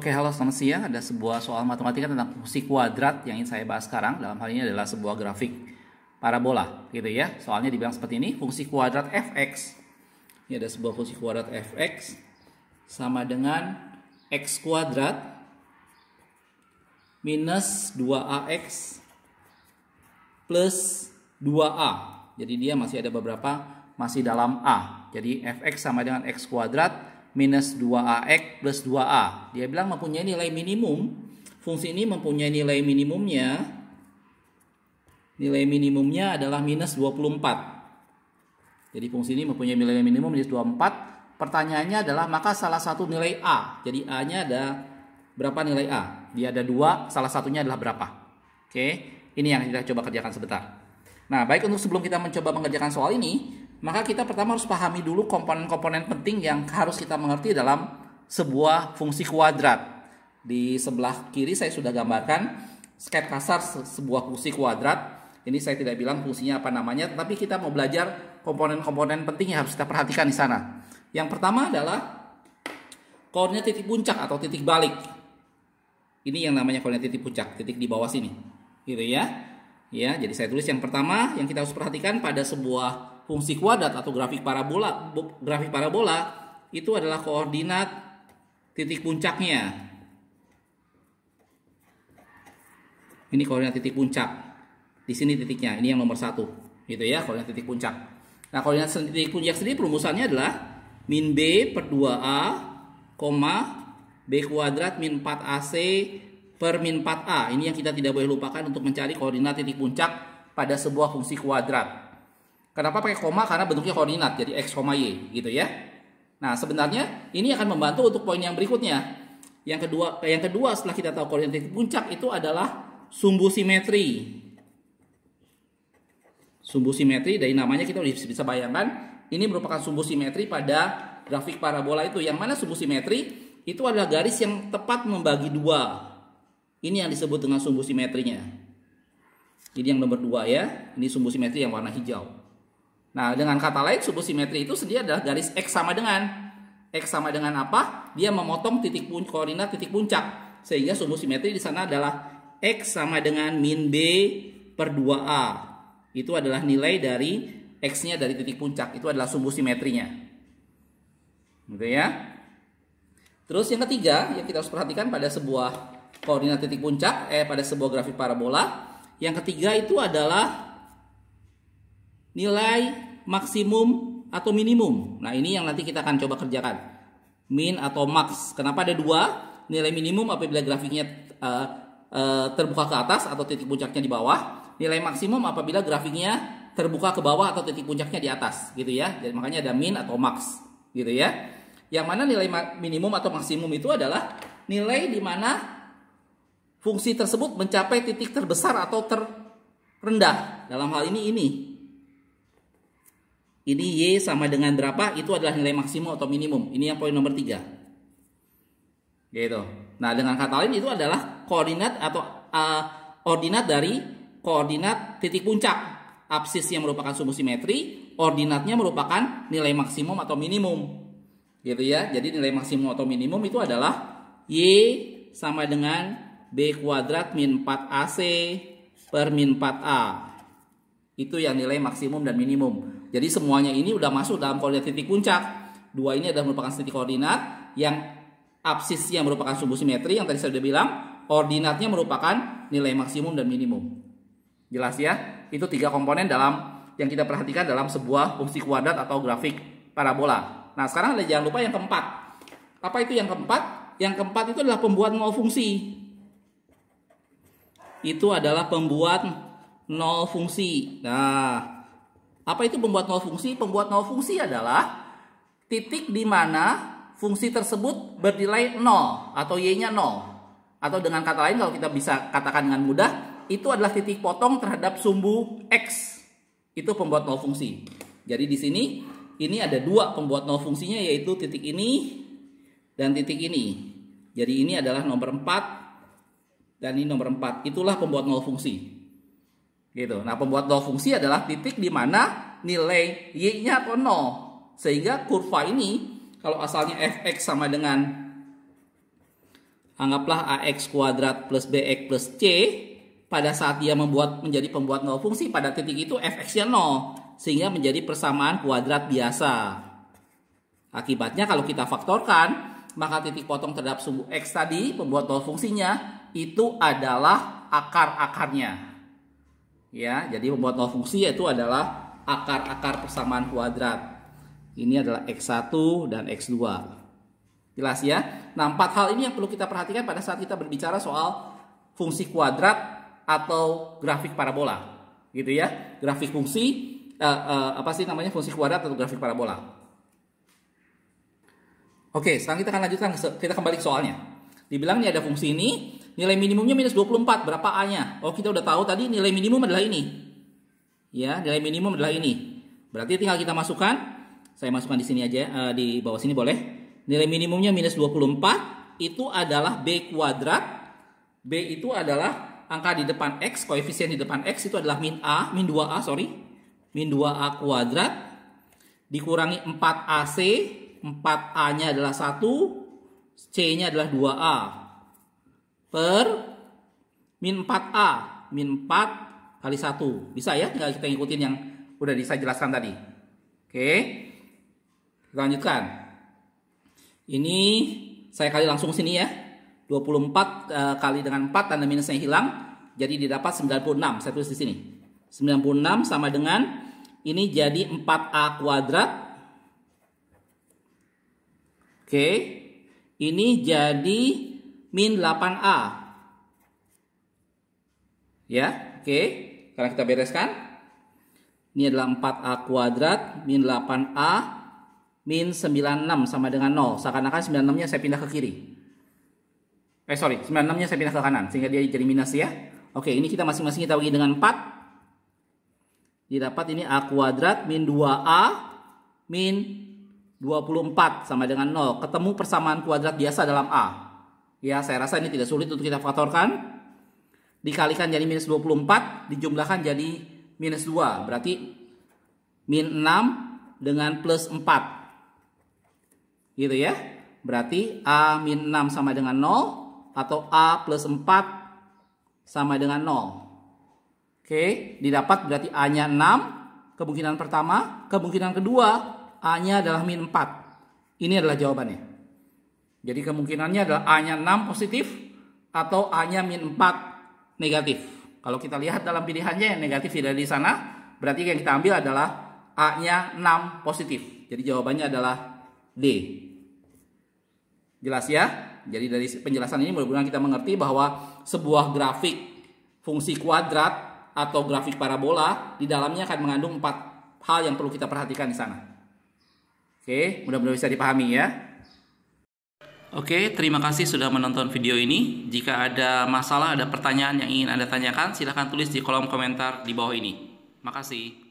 Oke, halo selamat siang. Ada sebuah soal matematika tentang fungsi kuadrat yang ingin saya bahas sekarang. Dalam hal ini adalah sebuah grafik parabola, gitu ya. Soalnya dibilang seperti ini, fungsi kuadrat fx. Ini ada sebuah fungsi kuadrat fx sama dengan x kuadrat minus 2ax plus 2a. Jadi dia masih ada beberapa masih dalam a. Jadi fx sama dengan x kuadrat minus 2ax plus 2a. Dia bilang mempunyai nilai minimum. Fungsi ini mempunyai nilai minimumnya. Nilai minimumnya adalah minus 24. Jadi fungsi ini mempunyai nilai minimum minus 24. Pertanyaannya adalah maka salah satu nilai A. Jadi A-nya ada berapa nilai A? Dia ada dua, salah satunya adalah berapa? Oke, ini yang kita coba kerjakan sebentar. Nah, baik untuk sebelum kita mencoba mengerjakan soal ini, maka kita pertama harus pahami dulu komponen-komponen penting yang harus kita mengerti dalam sebuah fungsi kuadrat. Di sebelah kiri saya sudah gambarkan sket kasar sebuah fungsi kuadrat. Ini saya tidak bilang fungsinya apa namanya, tapi kita mau belajar komponen-komponen penting yang harus kita perhatikan di sana. Yang pertama adalah koordinat titik puncak atau titik balik. Ini yang namanya koordinat titik puncak, titik di bawah sini. Gitu ya. Ya, jadi saya tulis yang pertama yang kita harus perhatikan pada sebuah fungsi kuadrat atau grafik parabola grafik parabola itu adalah koordinat titik puncaknya. Ini koordinat titik puncak. Di sini titiknya, ini yang nomor satu, gitu ya, koordinat titik puncak. Nah, koordinat titik puncak sendiri perumusannya adalah min b per 2a, koma b kuadrat min 4ac per min 4a. Ini yang kita tidak boleh lupakan untuk mencari koordinat titik puncak pada sebuah fungsi kuadrat. Kenapa pakai koma? Karena bentuknya koordinat, jadi x, y gitu ya. Nah, sebenarnya ini akan membantu untuk poin yang berikutnya. Yang kedua, yang kedua setelah kita tahu koordinat puncak itu adalah sumbu simetri. Sumbu simetri dari namanya kita bisa bayangkan ini merupakan sumbu simetri pada grafik parabola itu. Yang mana sumbu simetri itu adalah garis yang tepat membagi dua. Ini yang disebut dengan sumbu simetrinya. Jadi yang nomor dua ya, ini sumbu simetri yang warna hijau. Nah, dengan kata lain simetri itu sendiri adalah garis X sama dengan X sama dengan apa? Dia memotong titik pun, koordinat titik puncak. Sehingga simetri di sana adalah X sama dengan min B per 2A. Itu adalah nilai dari X-nya dari titik puncak. Itu adalah sumbu simetrinya. Gitu ya. Terus yang ketiga yang kita harus perhatikan pada sebuah koordinat titik puncak, eh pada sebuah grafik parabola. Yang ketiga itu adalah nilai maksimum atau minimum. Nah, ini yang nanti kita akan coba kerjakan. Min atau max. Kenapa ada dua? Nilai minimum apabila grafiknya uh, uh, terbuka ke atas atau titik puncaknya di bawah. Nilai maksimum apabila grafiknya terbuka ke bawah atau titik puncaknya di atas, gitu ya. Jadi makanya ada min atau max, gitu ya. Yang mana nilai minimum atau maksimum itu adalah nilai di mana fungsi tersebut mencapai titik terbesar atau terendah. Dalam hal ini ini ini Y sama dengan berapa? Itu adalah nilai maksimum atau minimum. Ini yang poin nomor 3. Gitu. Nah, dengan kata lain itu adalah koordinat atau uh, ordinat dari koordinat titik puncak. yang merupakan sumbu simetri, ordinatnya merupakan nilai maksimum atau minimum. Gitu ya. Jadi nilai maksimum atau minimum itu adalah Y sama dengan B kuadrat min 4AC per min 4A. Itu yang nilai maksimum dan minimum. Jadi semuanya ini udah masuk dalam koordinat titik puncak. Dua ini adalah merupakan titik koordinat yang absisnya merupakan sumbu simetri yang tadi saya sudah bilang, koordinatnya merupakan nilai maksimum dan minimum. Jelas ya? Itu tiga komponen dalam yang kita perhatikan dalam sebuah fungsi kuadrat atau grafik parabola. Nah, sekarang ada jangan lupa yang keempat. Apa itu yang keempat? Yang keempat itu adalah pembuat nol fungsi. Itu adalah pembuat nol fungsi. Nah, apa itu pembuat nol fungsi? Pembuat nol fungsi adalah titik di mana fungsi tersebut bernilai nol atau y-nya nol Atau dengan kata lain kalau kita bisa katakan dengan mudah, itu adalah titik potong terhadap sumbu x. Itu pembuat nol fungsi. Jadi di sini ini ada dua pembuat nol fungsinya yaitu titik ini dan titik ini. Jadi ini adalah nomor 4 dan ini nomor 4. Itulah pembuat nol fungsi. Gitu. Nah, pembuat nol fungsi adalah titik di mana nilai y-nya atau nol. Sehingga kurva ini kalau asalnya fx sama dengan anggaplah ax kuadrat plus bx plus c pada saat dia membuat menjadi pembuat nol fungsi pada titik itu fx-nya nol sehingga menjadi persamaan kuadrat biasa. Akibatnya kalau kita faktorkan maka titik potong terhadap sumbu x tadi pembuat nol fungsinya itu adalah akar-akarnya ya jadi membuat nol fungsi yaitu adalah akar-akar persamaan kuadrat ini adalah x1 dan x2 jelas ya nah empat hal ini yang perlu kita perhatikan pada saat kita berbicara soal fungsi kuadrat atau grafik parabola gitu ya grafik fungsi eh, eh, apa sih namanya fungsi kuadrat atau grafik parabola oke sekarang kita akan lanjutkan kita kembali ke soalnya Dibilangnya ada fungsi ini Nilai minimumnya minus 24, berapa A-nya? Oh, kita udah tahu tadi nilai minimum adalah ini. Ya, nilai minimum adalah ini. Berarti tinggal kita masukkan. Saya masukkan di sini aja, eh, di bawah sini boleh. Nilai minimumnya minus 24 itu adalah B kuadrat. B itu adalah angka di depan X, koefisien di depan X itu adalah min A, min 2A, sorry. Min 2A kuadrat. Dikurangi 4AC, 4A-nya adalah 1, C-nya adalah 2A per min 4A. Min 4 kali 1. Bisa ya? Tinggal kita ngikutin yang udah bisa jelaskan tadi. Oke. Kita lanjutkan. Ini saya kali langsung sini ya. 24 e, kali dengan 4 tanda minusnya hilang. Jadi didapat 96. Saya tulis di sini. 96 sama dengan ini jadi 4A kuadrat. Oke. Ini jadi min 8A. Ya, oke. Okay. Sekarang kita bereskan. Ini adalah 4A kuadrat min 8A min 96 sama dengan 0. Seakan-akan 96-nya saya pindah ke kiri. Eh sorry, 96-nya saya pindah ke kanan. Sehingga dia jadi minus ya. Oke, okay, ini kita masing-masing kita bagi dengan 4. Didapat ini A kuadrat min 2A min 24 sama dengan 0. Ketemu persamaan kuadrat biasa dalam A. Ya, saya rasa ini tidak sulit untuk kita faktorkan. Dikalikan jadi minus 24, dijumlahkan jadi minus 2. Berarti min 6 dengan plus 4. Gitu ya. Berarti A min 6 sama dengan 0 atau A plus 4 sama dengan 0. Oke, didapat berarti A-nya 6. Kemungkinan pertama, kemungkinan kedua A-nya adalah min 4. Ini adalah jawabannya. Jadi kemungkinannya adalah A-nya 6 positif atau A-nya min 4 negatif. Kalau kita lihat dalam pilihannya yang negatif tidak di sana, berarti yang kita ambil adalah A-nya 6 positif. Jadi jawabannya adalah D. Jelas ya? Jadi dari penjelasan ini mudah-mudahan kita mengerti bahwa sebuah grafik fungsi kuadrat atau grafik parabola di dalamnya akan mengandung empat hal yang perlu kita perhatikan di sana. Oke, mudah-mudahan bisa dipahami ya. Oke, terima kasih sudah menonton video ini. Jika ada masalah, ada pertanyaan yang ingin Anda tanyakan, silahkan tulis di kolom komentar di bawah ini. Makasih.